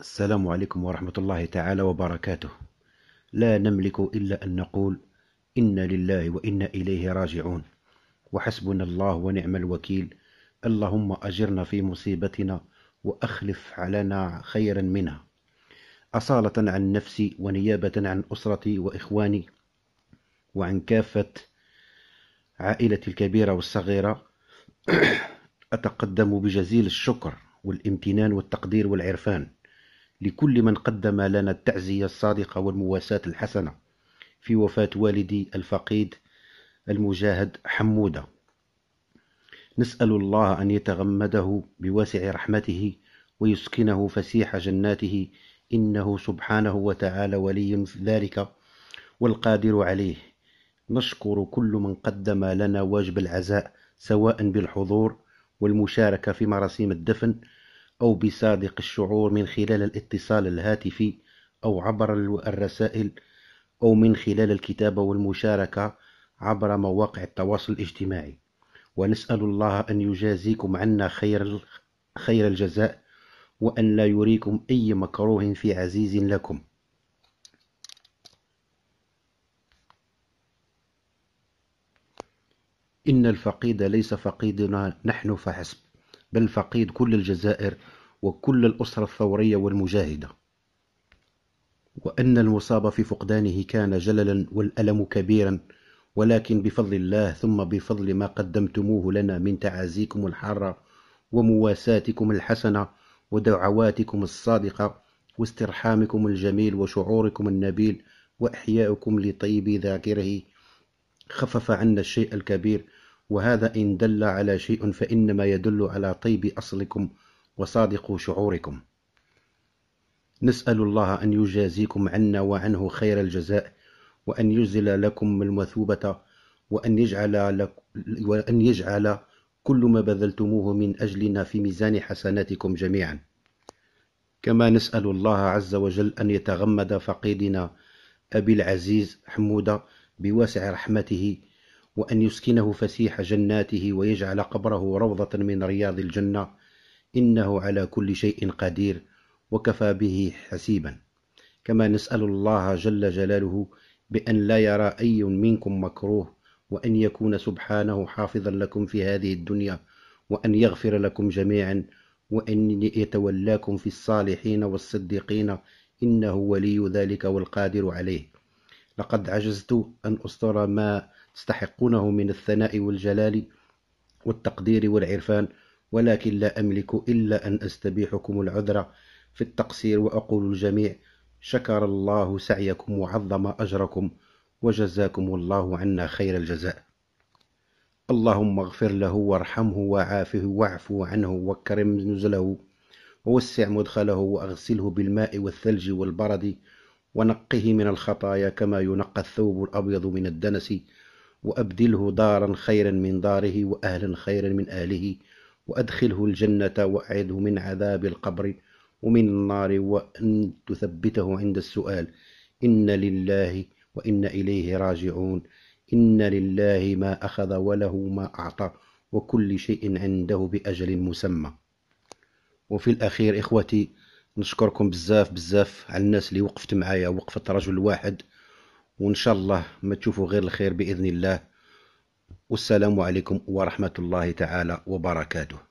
السلام عليكم ورحمة الله تعالى وبركاته لا نملك إلا أن نقول إنا لله وإنا إليه راجعون وحسبنا الله ونعم الوكيل اللهم أجرنا في مصيبتنا وأخلف علينا خيرا منها أصالة عن نفسي ونيابة عن أسرتي وإخواني وعن كافة عائلتي الكبيرة والصغيرة أتقدم بجزيل الشكر والامتنان والتقدير والعرفان لكل من قدم لنا التعزية الصادقة والمواساة الحسنة في وفاة والدي الفقيد المجاهد حمودة نسأل الله أن يتغمده بواسع رحمته ويسكنه فسيح جناته إنه سبحانه وتعالى ولي ذلك والقادر عليه نشكر كل من قدم لنا واجب العزاء سواء بالحضور والمشاركة في مراسيم الدفن أو بصادق الشعور من خلال الاتصال الهاتفي أو عبر الرسائل أو من خلال الكتابة والمشاركة عبر مواقع التواصل الاجتماعي ونسأل الله أن يجازيكم عنا خير خير الجزاء وأن لا يريكم أي مكروه في عزيز لكم إن الفقيد ليس فقيدنا نحن فحسب بل فقيد كل الجزائر وكل الأسرة الثورية والمجاهدة وأن المصاب في فقدانه كان جللا والألم كبيرا ولكن بفضل الله ثم بفضل ما قدمتموه لنا من تعازيكم الحارة ومواساتكم الحسنة ودعواتكم الصادقة واسترحامكم الجميل وشعوركم النبيل وإحياؤكم لطيب ذاكره خفف عنا الشيء الكبير وهذا إن دل على شيء فإنما يدل على طيب أصلكم وصادق شعوركم نسأل الله أن يجازيكم عنا وعنه خير الجزاء وأن يزل لكم المثوبة وأن يجعل, لك وأن يجعل كل ما بذلتموه من أجلنا في ميزان حسناتكم جميعا كما نسأل الله عز وجل أن يتغمد فقيدنا أبي العزيز حمودة بواسع رحمته وأن يسكنه فسيح جناته ويجعل قبره روضة من رياض الجنة إنه على كل شيء قدير وكفى به حسيبا كما نسأل الله جل جلاله بأن لا يرى أي منكم مكروه وأن يكون سبحانه حافظا لكم في هذه الدنيا وأن يغفر لكم جميعا وأن يتولاكم في الصالحين والصديقين إنه ولي ذلك والقادر عليه لقد عجزت أن أسطر ما تستحقونه من الثناء والجلال والتقدير والعرفان ولكن لا أملك إلا أن أستبيحكم العذر في التقصير وأقول الجميع شكر الله سعيكم وعظم أجركم وجزاكم الله عنا خير الجزاء اللهم اغفر له وارحمه وعافه واعف عنه وكرم نزله ووسع مدخله وأغسله بالماء والثلج والبرد ونقه من الخطايا كما ينقى الثوب الأبيض من الدنس وأبدله دارا خيرا من داره وأهلا خيرا من أهله وأدخله الجنة وأعده من عذاب القبر ومن النار وأن تثبته عند السؤال إن لله وإن إليه راجعون إن لله ما أخذ وله ما أعطى وكل شيء عنده بأجل مسمى وفي الأخير إخوتي نشكركم بزاف بزاف على الناس اللي وقفت معايا وقفت رجل واحد وان شاء الله ما تشوفوا غير الخير باذن الله والسلام عليكم ورحمه الله تعالى وبركاته